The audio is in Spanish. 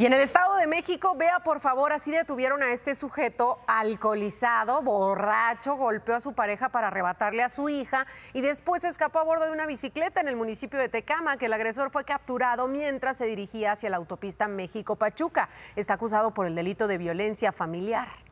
Y en el Estado de México, vea por favor, así detuvieron a este sujeto alcoholizado, borracho, golpeó a su pareja para arrebatarle a su hija y después escapó a bordo de una bicicleta en el municipio de Tecama, que el agresor fue capturado mientras se dirigía hacia la autopista México-Pachuca. Está acusado por el delito de violencia familiar.